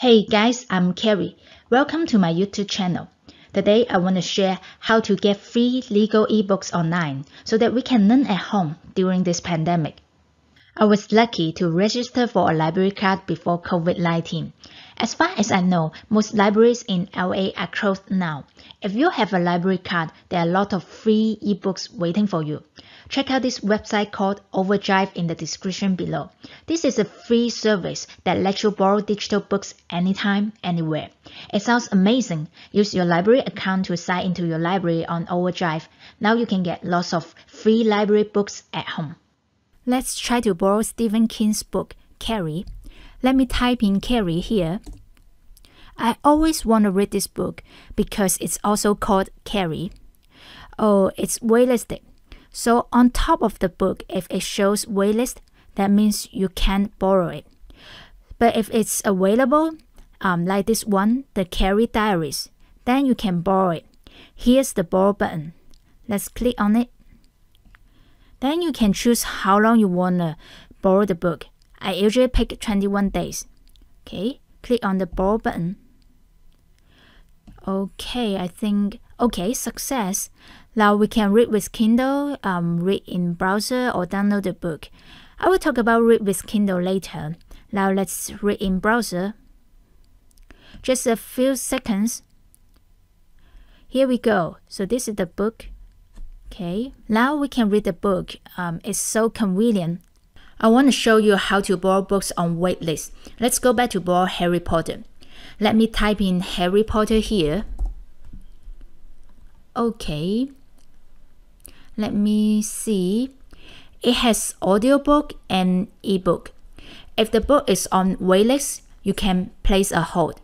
Hey guys, I'm Carrie. Welcome to my YouTube channel. Today I want to share how to get free legal ebooks online so that we can learn at home during this pandemic. I was lucky to register for a library card before COVID-19. As far as I know, most libraries in LA are closed now. If you have a library card, there are a lot of free ebooks waiting for you. Check out this website called Overdrive in the description below. This is a free service that lets you borrow digital books anytime, anywhere. It sounds amazing. Use your library account to sign into your library on Overdrive. Now you can get lots of free library books at home. Let's try to borrow Stephen King's book, Carrie. Let me type in Carrie here. I always want to read this book because it's also called Carrie. Oh, it's waylisted. So on top of the book, if it shows waitlist, that means you can borrow it. But if it's available, um, like this one, the Carry Diaries, then you can borrow it. Here's the borrow button. Let's click on it. Then you can choose how long you want to borrow the book. I usually pick 21 days. Okay, click on the borrow button. Okay, I think Okay, success. Now we can read with Kindle, um, read in browser or download the book. I will talk about read with Kindle later. Now let's read in browser. Just a few seconds. Here we go. So this is the book. Okay, now we can read the book. Um, it's so convenient. I want to show you how to borrow books on waitlist. Let's go back to borrow Harry Potter. Let me type in Harry Potter here. Okay. Let me see. It has audiobook and ebook. If the book is on waitlist, you can place a hold.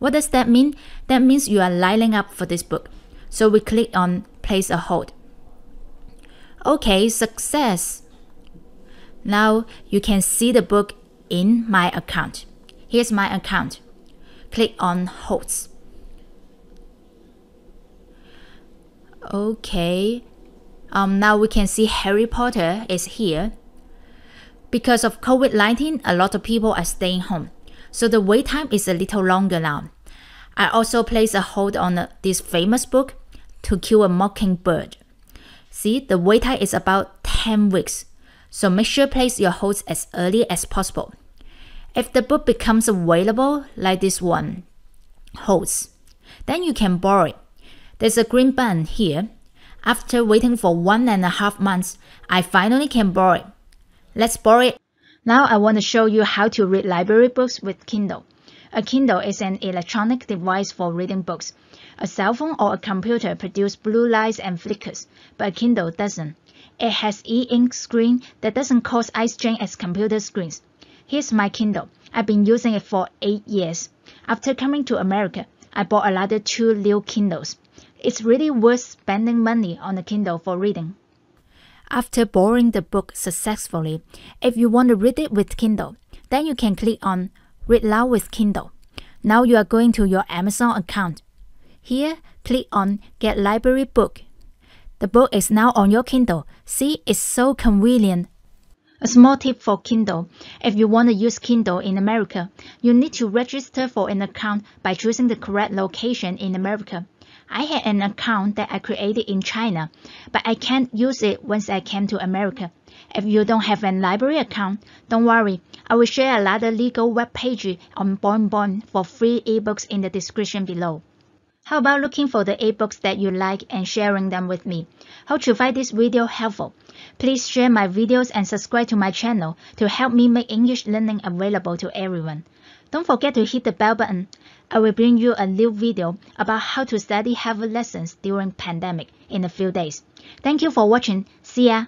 What does that mean? That means you are lining up for this book. So we click on place a hold. Okay, success. Now you can see the book in my account. Here's my account. Click on holds. Okay. Um, now we can see Harry Potter is here. Because of COVID-19, a lot of people are staying home. So the wait time is a little longer now. I also placed a hold on this famous book, To Kill a Mockingbird. See, the wait time is about 10 weeks. So make sure place your holds as early as possible. If the book becomes available, like this one, holds, then you can borrow it. There's a green button here. After waiting for one and a half months, I finally can borrow it. Let's borrow it. Now I want to show you how to read library books with Kindle. A Kindle is an electronic device for reading books. A cell phone or a computer produce blue lights and flickers, but a Kindle doesn't. It has e-ink screen that doesn't cause eye strain as computer screens. Here's my Kindle. I've been using it for 8 years. After coming to America, I bought another two new Kindles it's really worth spending money on a Kindle for reading. After borrowing the book successfully, if you want to read it with Kindle, then you can click on Read Loud with Kindle. Now you are going to your Amazon account. Here, click on Get Library Book. The book is now on your Kindle. See, it's so convenient. A small tip for Kindle. If you want to use Kindle in America, you need to register for an account by choosing the correct location in America. I had an account that I created in China, but I can't use it once I came to America. If you don't have a library account, don't worry. I will share another legal web page on BonBon for free ebooks in the description below. How about looking for the eBooks that you like and sharing them with me? Hope you find this video helpful. Please share my videos and subscribe to my channel to help me make English learning available to everyone. Don't forget to hit the bell button. I will bring you a new video about how to study heavy lessons during pandemic in a few days. Thank you for watching. See ya!